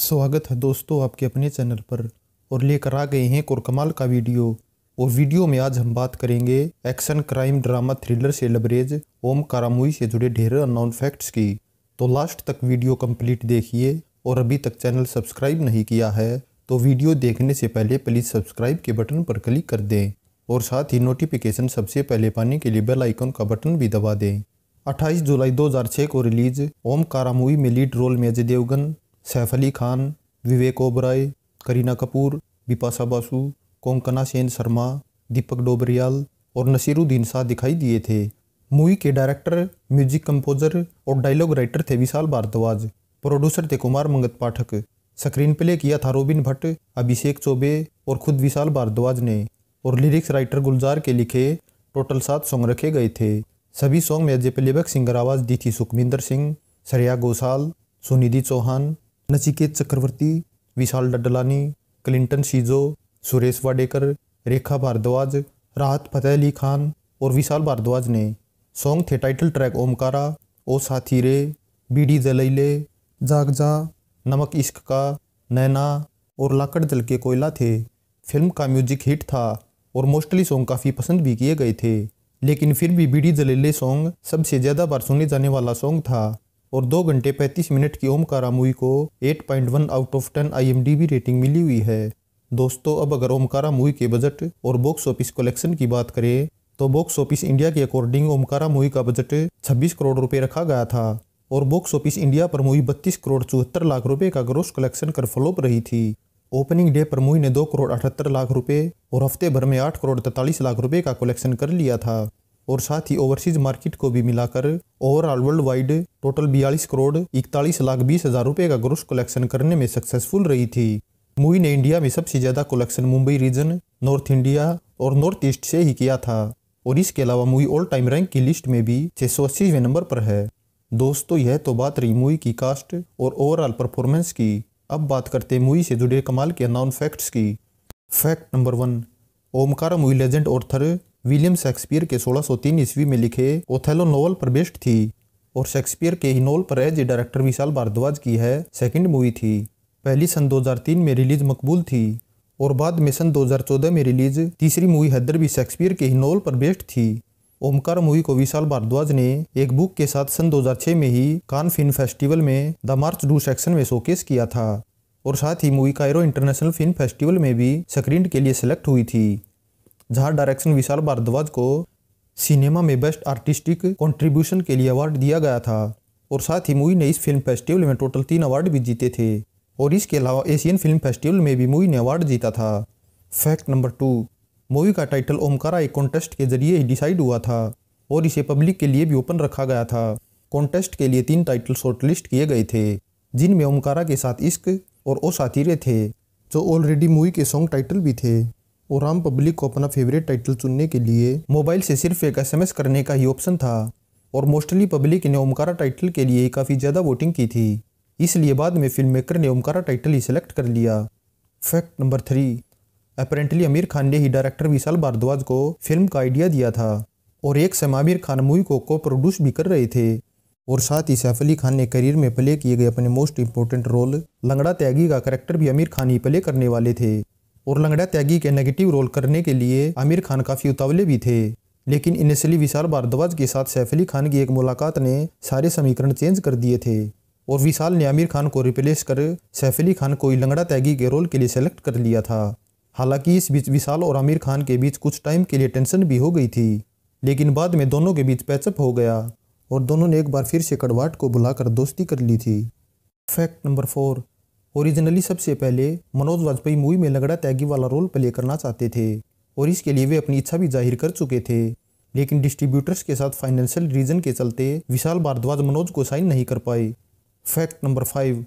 स्वागत है दोस्तों आपके अपने चैनल पर और लेकर आ गए हैं कुरकमाल कमाल का वीडियो और वीडियो में आज हम बात करेंगे एक्शन क्राइम ड्रामा थ्रिलर से लबरेज ओम कारामुई से जुड़े ढेर अननोन फैक्ट्स की तो लास्ट तक वीडियो कंप्लीट देखिए और अभी तक चैनल सब्सक्राइब नहीं किया है तो वीडियो देखने से पहले प्लीज़ सब्सक्राइब के बटन पर क्लिक कर दें और साथ ही नोटिफिकेशन सबसे पहले पाने के लिए बेल आइकन का बटन भी दबा दें 28 जुलाई 2006 को रिलीज ओम कारामुई में लीड रोल में अजय देवगन सैफ अली खान विवेक ओबराय करीना कपूर बिपाशा बासु कोंकना सेन शर्मा दीपक डोबरियाल और नसीरुद्दीन शाह दिखाई दिए थे मूवी के डायरेक्टर म्यूजिक कंपोजर और डायलॉग राइटर थे विशाल भारद्वाज प्रोड्यूसर थे कुमार मंगत पाठक स्क्रीन प्ले किया था रोबिन भट्ट अभिषेक चौबे और खुद विशाल भारद्वाज ने और लिरिक्स राइटर गुलजार के लिखे टोटल सात सॉन्ग रखे गए थे सभी सॉन्ग में अजय ए सिंगर आवाज़ दी थी सुखविंदर सिंह श्रेया घोषाल सुनिधि चौहान नचिकेत चक्रवर्ती विशाल डडलानी क्लिंटन शीजो सुरेश वाडेकर रेखा भारद्वाज राहत फतेह अली खान और विशाल भारद्वाज ने सॉन्ग थे टाइटल ट्रैक ओमकारा ओ साथी रे बी डी जलैले जा नमक इश्क का नैना और लाकड़ जल के कोयला थे फिल्म का म्यूजिक हिट था और मोस्टली सॉन्ग काफ़ी पसंद भी किए गए थे लेकिन फिर भी बीडी जलीले सॉन्ग सबसे ज़्यादा बार सुने जाने वाला सॉन्ग था और दो घंटे पैंतीस मिनट की ओमकारा मूवी को 8.1 आउट ऑफ 10 आईएमडीबी रेटिंग मिली हुई है दोस्तों अब अगर ओमकारा मूवी के बजट और बॉक्स ऑफिस कलेक्शन की बात करें तो बॉक्स ऑफिस इंडिया के अकॉर्डिंग ओमकारा मूवी का बजट 26 करोड़ रुपए रखा गया था और बॉक्स ऑफिस इंडिया पर मूवी 32 करोड़ चौहत्तर लाख रुपए का ग्रोस कलेक्शन कर फ्लोप रही थी ओपनिंग डे पर मूवी ने दो करोड़ अठहत्तर लाख रुपए और हफ्ते भर में आठ करोड़ तैतालीस लाख रुपए का कलेक्शन कर लिया था और साथ ही ओवरसीज मार्केट को भी मिलाकर ओवरऑल वर्ल्ड वाइड टोटल बयालीस करोड़ इकतालीस लाख बीस हजार रुपए का ग्रोस कलेक्शन करने में सक्सेसफुल रही थी मूवी ने इंडिया में सबसे ज़्यादा collection Mumbai region north India और नॉर्थ ईस्ट से ही किया था और इसके अलावा मूवी ऑल टाइम रैंक की लिस्ट में भी छह नंबर पर है दोस्तों यह तो बात रही मूवी की कास्ट और ओवरऑल परफॉर्मेंस की अब बात करते हैं मूवी से जुड़े कमाल के नॉन फैक्ट्स की fact number one Omkara movie legend author William Shakespeare के 1603 ईस्वी में लिखे ओथेलो नोवल पर बेस्ट थी और शेक्सपियर के ही नोवल पर एज डायरेक्टर विशाल भारद्वाज की है सेकंड मूवी थी पहली सन 2003 में रिलीज मकबूल थी और बाद में सन 2014 में रिलीज तीसरी मूवी हैदर भी शेक्सपियर के ही नोवल पर बेस्ट थी ओमकार मूवी को विशाल भारद्वाज ने एक बुक के साथ सन छः में ही कान फिल्म फेस्टिवल में द मार्च डू सेक्शन में शोकेस किया था और साथ ही movie Cairo international film festival में भी स्क्रीन के लिए सेलेक्ट हुई थी जहां डायरेक्शन विशाल भारद्वाज को सिनेमा में बेस्ट आर्टिस्टिक कंट्रीब्यूशन के लिए अवार्ड दिया गया था और साथ ही मूवी ने इस फिल्म फेस्टिवल में टोटल तीन अवार्ड भी जीते थे और इसके अलावा एशियन फिल्म फेस्टिवल में भी मूवी ने अवार्ड जीता था फैक्ट नंबर टू मूवी का टाइटल ओमकारा एक कॉन्टेस्ट के जरिए ही डिसाइड हुआ था और इसे पब्लिक के लिए भी ओपन रखा गया था कॉन्टेस्ट के लिए तीन टाइटल शॉर्टलिस्ट किए गए थे जिनमें ओमकारा के साथ इश्क और ओ साथीरे थे जो ऑलरेडी मूवी के सॉन्ग टाइटल भी थे और आम पब्लिक को अपना फेवरेट टाइटल चुनने के लिए मोबाइल से सिर्फ एक एसएमएस करने का ही ऑप्शन था और मोस्टली पब्लिक ने ओमकारा टाइटल के लिए काफ़ी ज़्यादा वोटिंग की थी इसलिए बाद में फिल्म मेकर ने ओमकारा टाइटल ही सिलेक्ट कर लिया fact number three apparently Aamir Khan ने ही डायरेक्टर विशाल भारद्वाज को फिल्म का आइडिया दिया था और एक समय आमिर खान मूवी को को प्रोड्यूस भी कर रहे थे और साथ ही सैफ अली खान ने करियर में प्ले किए गए अपने मोस्ट इंपॉर्टेंट रोल लंगड़ा त्यागी का करेक्टर भी आमिर खान ही प्ले करने वाले थे और लंगड़ा त्यागी के नेगेटिव रोल करने के लिए आमिर खान काफ़ी उतावले भी थे लेकिन इनिशियली विशाल भारद्वाज के साथ सैफ अली खान की एक मुलाकात ने सारे समीकरण चेंज कर दिए थे और विशाल ने आमिर खान को रिप्लेस कर सैफ अली खान को लंगड़ा त्यागी के रोल के लिए सेलेक्ट कर लिया था हालांकि इस बीच विशाल और आमिर खान के बीच कुछ टाइम के लिए टेंशन भी हो गई थी लेकिन बाद में दोनों के बीच पैचअप हो गया और दोनों ने एक बार फिर से कड़वाट को बुलाकर दोस्ती कर ली थी फैक्ट नंबर फोर ओरिजिनली सबसे पहले मनोज वाजपेयी मूवी में लगड़ा त्यागी वाला रोल प्ले करना चाहते थे और इसके लिए वे अपनी इच्छा भी जाहिर कर चुके थे लेकिन डिस्ट्रीब्यूटर्स के साथ फाइनेंशियल रीजन के चलते विशाल भारद्वाज मनोज को साइन नहीं कर पाए fact number five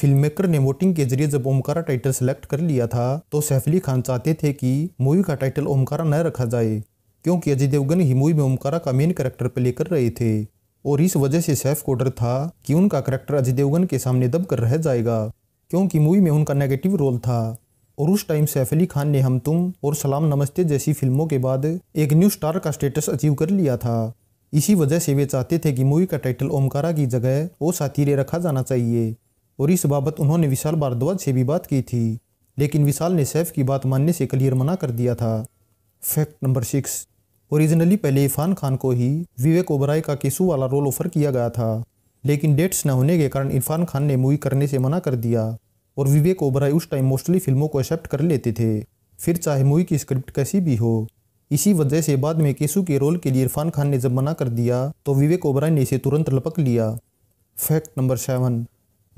film maker ने वोटिंग के जरिए जब ओमकारा टाइटल सेलेक्ट कर लिया था तो सैफ अली खान चाहते थे कि मूवी का टाइटल ओमकारा न रखा जाए क्योंकि अजय देवगन ही मूवी में ओमकारा का मेन करेक्टर प्ले कर रहे थे और इस वजह से सैफ को डर था कि उनका करेक्टर अजय देवगन के सामने दबकर रह जाएगा क्योंकि मूवी में उनका नेगेटिव रोल था और उस टाइम सैफ अली खान ने हम तुम और सलाम नमस्ते जैसी फिल्मों के बाद एक न्यू स्टार का स्टेटस अचीव कर लिया था इसी वजह से वे चाहते थे कि मूवी का टाइटल ओमकारा की जगह ओ सातीरे रखा जाना चाहिए और इस बाबत उन्होंने विशाल भारद्वाज से भी बात की थी लेकिन विशाल ने सैफ की बात मानने से क्लियर मना कर दिया था फैक्ट नंबर सिक्स ओरिजिनली पहले इरफान खान को ही विवेक ओबराय का केसू वाला रोल ऑफर किया गया था लेकिन डेट्स न होने के कारण इरफान खान ने मूवी करने से मना कर दिया और विवेक ओबराय उस टाइम मोस्टली फिल्मों को एक्सेप्ट कर लेते थे फिर चाहे मूवी की स्क्रिप्ट कैसी भी हो इसी वजह से बाद में केसु के रोल के लिए इरफान खान ने जब मना कर दिया तो विवेक ओबराय ने इसे तुरंत लपक लिया फैक्ट नंबर सेवन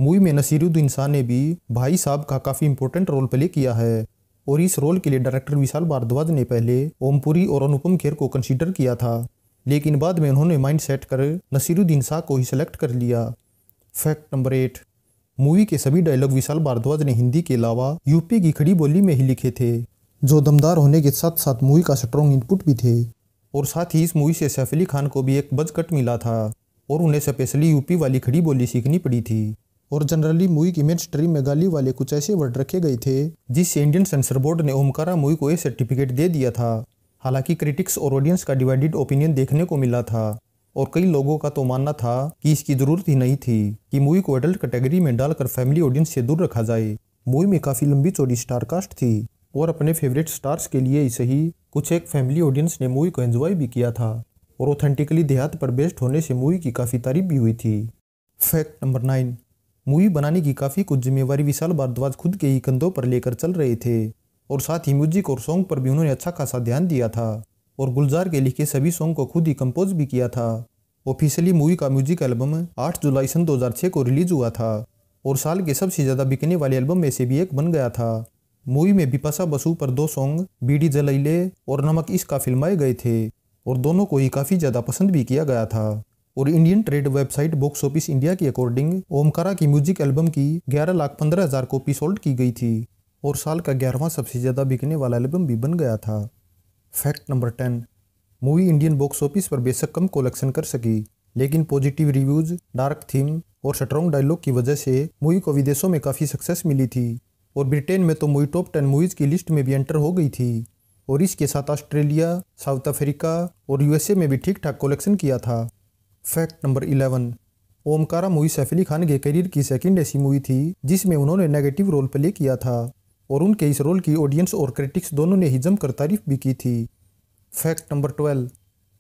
मूवी में नसीरुद्दीन शाह ने भी भाई साहब का काफ़ी इंपॉर्टेंट रोल प्ले किया है और इस रोल के लिए डायरेक्टर विशाल भारद्वाज ने पहले ओमपुरी और अनुपम खेर को कंसिडर किया था लेकिन बाद में उन्होंने माइंड सेट कर नसीरुद्दीन शाह को ही सेलेक्ट कर लिया फैक्ट नंबर एट मूवी के सभी डायलॉग विशाल भारद्वाज ने हिंदी के अलावा यूपी की खड़ी बोली में ही लिखे थे जो दमदार होने के साथ साथ मूवी का स्ट्रॉन्ग इनपुट भी थे और साथ ही इस मूवी से सैफ अली खान को भी एक बज कट मिला था और उन्हें स्पेशली यूपी वाली खड़ी बोली सीखनी पड़ी थी और जनरली मूवी की मेन स्ट्रीम में गाली वाले कुछ ऐसे वर्ड रखे गए थे जिससे इंडियन सेंसर बोर्ड ने ओमकारा मूवी को एक सर्टिफिकेट दे दिया था हालांकि क्रिटिक्स और ऑडियंस का डिवाइडेड ओपिनियन देखने को मिला था और कई लोगों का तो मानना था कि इसकी ज़रूरत ही नहीं थी कि मूवी को एडल्ट कैटेगरी में डालकर फैमिली ऑडियंस से दूर रखा जाए मूवी में काफ़ी लंबी चौड़ी स्टारकास्ट थी और अपने फेवरेट स्टार्स के लिए ही सही कुछ एक फैमिली ऑडियंस ने मूवी को एंजॉय भी किया था और ऑथेंटिकली देहात पर बेस्ड होने से मूवी की काफ़ी तारीफ भी हुई थी फैक्ट नंबर नाइन मूवी बनाने की काफ़ी कुछ जिम्मेवारी विशाल भारद्वाज खुद के ही कंधों पर लेकर चल रहे थे और साथ ही म्यूजिक और सॉन्ग पर भी उन्होंने अच्छा खासा ध्यान दिया था और गुलजार के लिखे सभी सॉन्ग को खुद ही कंपोज भी किया था ऑफिशियली मूवी का म्यूजिक एल्बम 8 जुलाई सन 2006 को रिलीज हुआ था और साल के सबसे ज़्यादा बिकने वाले एल्बम में से भी एक बन गया था मूवी में बिपासा बसु पर दो सॉन्ग बीडी जलैले और नमक इसका फिल्माए गए थे और दोनों को ही काफ़ी ज़्यादा पसंद भी किया गया था और Indian trade website box office India के अकॉर्डिंग ओमकारा की म्यूजिक एल्बम की ग्यारह लाख पंद्रह हज़ार कॉपी सोल्ड की गई थी और साल का ग्यारहवां सबसे ज़्यादा बिकने वाला एल्बम भी बन गया था fact number ten movie Indian box office पर बेशक कम कलेक्शन कर सकी लेकिन पॉजिटिव रिव्यूज डार्क थीम और स्ट्रॉन्ग डायलॉग की वजह से मूवी को विदेशों में काफ़ी सक्सेस मिली थी और ब्रिटेन में तो मूवी टॉप टेन मूवीज़ की लिस्ट में भी एंटर हो गई थी और इसके साथ ऑस्ट्रेलिया साउथ अफ्रीका और यूएसए में भी ठीक ठाक कलेक्शन किया था fact number eleven Omkara movie Saif Ali Khan के करियर की सेकेंड ऐसी मूवी थी जिसमें उन्होंने नेगेटिव रोल प्ले किया था और उनके इस रोल की ऑडियंस और क्रिटिक्स दोनों ने ही जमकर तारीफ भी की थी फैक्ट नंबर ट्वेल्व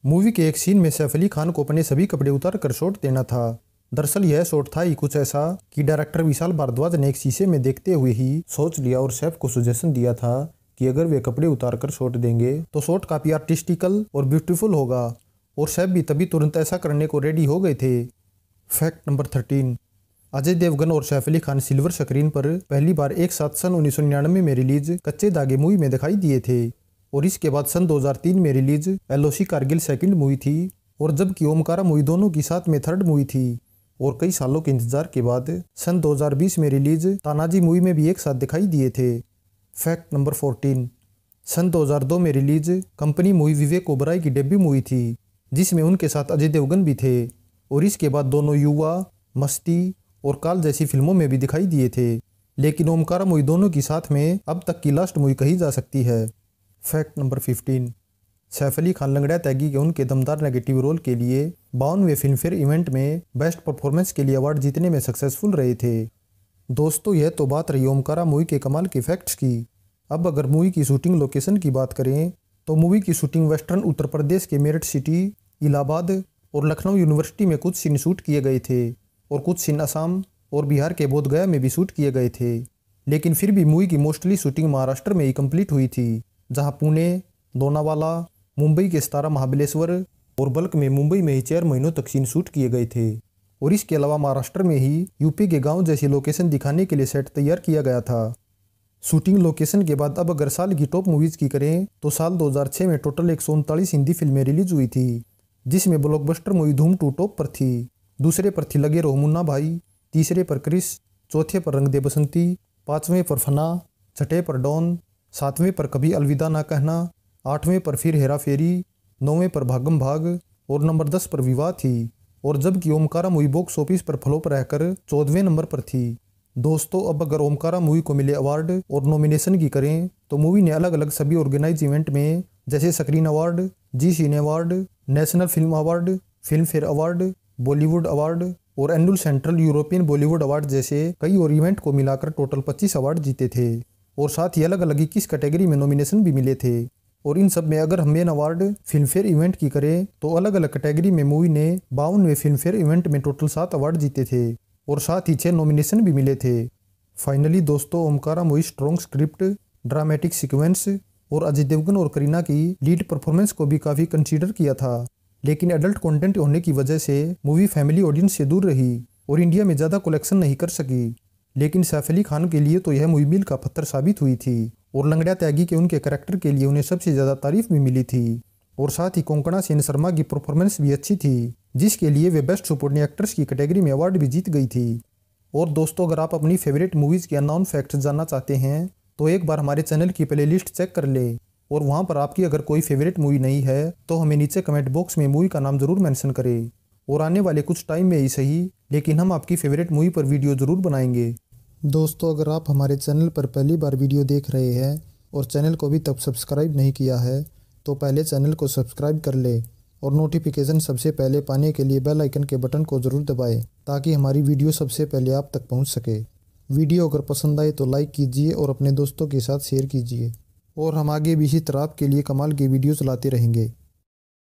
मूवी के एक सीन में सैफ अली खान को अपने सभी कपड़े उतार कर शॉट देना था दरअसल यह शॉट था ही कुछ ऐसा कि डायरेक्टर विशाल भारद्वाज ने एक शीशे में देखते हुए ही सोच लिया और सैफ को सुजेशन दिया था कि अगर वे कपड़े उतार कर शॉट देंगे तो शॉट काफ़ी आर्टिस्टिकल और ब्यूटीफुल होगा और सैफ भी तभी तुरंत ऐसा करने को रेडी हो गए थे fact number thirteen Ajay Devgn और सैफ अली खान सिल्वर स्क्रीन पर पहली बार एक साथ सन उन्नीस में रिलीज कच्चे धागे मूवी में दिखाई दिए थे और इसके बाद सन 2003 में release LOC Kargil second movie थी और जबकि ओमकारा मूवी दोनों की साथ में थर्ड मूवी थी और कई सालों के इंतजार के बाद सन 2020 में रिलीज तानाजी मूवी में भी एक साथ दिखाई दिए थे फैक्ट नंबर 14 सन 2002 में release company movie Vivek Oberoi की डेब्यू मूवी थी जिसमें उनके साथ अजय देवगन भी थे और इसके बाद दोनों युवा मस्ती और काल जैसी फिल्मों में भी दिखाई दिए थे लेकिन ओमकारा मुई दोनों की साथ में अब तक की लास्ट मुई कही जा सकती है fact number fifteen Saif Ali Khan Langda Tyagi के उनके दमदार नेगेटिव रोल के लिए बावनवे फिल्मफेयर इवेंट में बेस्ट परफॉर्मेंस के लिए अवार्ड जीतने में सक्सेसफुल रहे थे दोस्तों यह तो बात रही ओमकारा मूवी के कमाल के फैक्ट्स की अब अगर मूवी की शूटिंग लोकेशन की बात करें तो मूवी की शूटिंग वेस्टर्न उत्तर प्रदेश के मेरठ सिटी इलाहाबाद और लखनऊ यूनिवर्सिटी में कुछ सीन शूट किए गए थे और कुछ सीन असम और बिहार के बोधगया में भी शूट किए गए थे लेकिन फिर भी मूवी की मोस्टली शूटिंग महाराष्ट्र में ही कंप्लीट हुई थी जहां पुणे दोनावाला मुंबई के सतारा महाबलेश्वर और बल्क में मुंबई में ही चार महीनों तक सीन शूट किए गए थे और इसके अलावा महाराष्ट्र में ही यूपी के गांव जैसी लोकेशन दिखाने के लिए सेट तैयार किया गया था शूटिंग लोकेशन के बाद अब अगर साल की टॉप मूवीज़ की करें तो साल 2006 में टोटल एक हिंदी फिल्में रिलीज हुई थी जिसमें blockbuster movie Dhoom two top पर थी दूसरे पर थिलगे लगे मुन्ना भाई तीसरे पर क्रिस चौथे पर रंग दे बसंती पाँचवें पर फना छठे पर डॉन सातवें पर कभी अलविदा ना कहना आठवें पर फिर हेरा फेरी नौवें पर भागम भाग और नंबर दस पर विवाह थी और जबकि ओमकारा मूवी बॉक्स ऑफिस पर फ्लोप रहकर चौदहवें नंबर पर थी दोस्तों अब अगर ओमकारा मूवी को मिले अवार्ड और नॉमिनेशन की करें तो मूवी ने अलग अलग सभी ऑर्गेनाइज इवेंट में जैसे screen award Zee cine award national film award Filmfare award Bollywood award और annual central European Bollywood award जैसे कई और इवेंट को मिलाकर टोटल 25 अवार्ड जीते थे और साथ ही अलग अलग इक्कीस कैटेगरी में नॉमिनेशन भी मिले थे और इन सब में अगर हम मेन अवार्ड फिल्मफेयर इवेंट की करें तो अलग अलग कैटेगरी में मूवी ने बावनवे फिल्मफेयर इवेंट में टोटल सात अवार्ड जीते थे और साथ ही छः नॉमिनेशन भी मिले थे फाइनली दोस्तों Omkara movie strong script dramatic sequence और अजय देवगन और करीना की लीड परफॉर्मेंस को भी काफ़ी कंसीडर किया था लेकिन एडल्ट कंटेंट होने की वजह से मूवी फैमिली ऑडियंस से दूर रही और इंडिया में ज़्यादा कलेक्शन नहीं कर सकी लेकिन सैफ अली खान के लिए तो यह मूवी मिल का पत्थर साबित हुई थी और लंगड़ा त्यागी के उनके करेक्टर के लिए उन्हें सबसे ज़्यादा तारीफ भी मिली थी और साथ ही कोंकणा सेन शर्मा की परफॉर्मेंस भी अच्छी थी जिसके लिए वे बेस्ट सपोर्टिंग एक्ट्रेस की कैटेगरी में अवार्ड भी जीत गई थी और दोस्तों अगर आप अपनी फेवरेट मूवीज़ के अनाउन फैक्ट्स जानना चाहते हैं तो एक बार हमारे चैनल की प्लेलिस्ट चेक कर ले और वहाँ पर आपकी अगर कोई फेवरेट मूवी नहीं है तो हमें नीचे कमेंट बॉक्स में मूवी का नाम ज़रूर मैंशन करें और आने वाले कुछ टाइम में ही सही लेकिन हम आपकी फेवरेट मूवी पर वीडियो ज़रूर बनाएंगे दोस्तों अगर आप हमारे चैनल पर पहली बार वीडियो देख रहे हैं और चैनल को अभी तक सब्सक्राइब नहीं किया है तो पहले चैनल को सब्सक्राइब कर ले और नोटिफिकेशन सबसे पहले पाने के लिए बेल आइकन के बटन को ज़रूर दबाएं ताकि हमारी वीडियो सबसे पहले आप तक पहुंच सके वीडियो अगर पसंद आए तो लाइक कीजिए और अपने दोस्तों के साथ शेयर कीजिए और हम आगे भी इसी तरह आपके लिए कमाल की वीडियोस लाते रहेंगे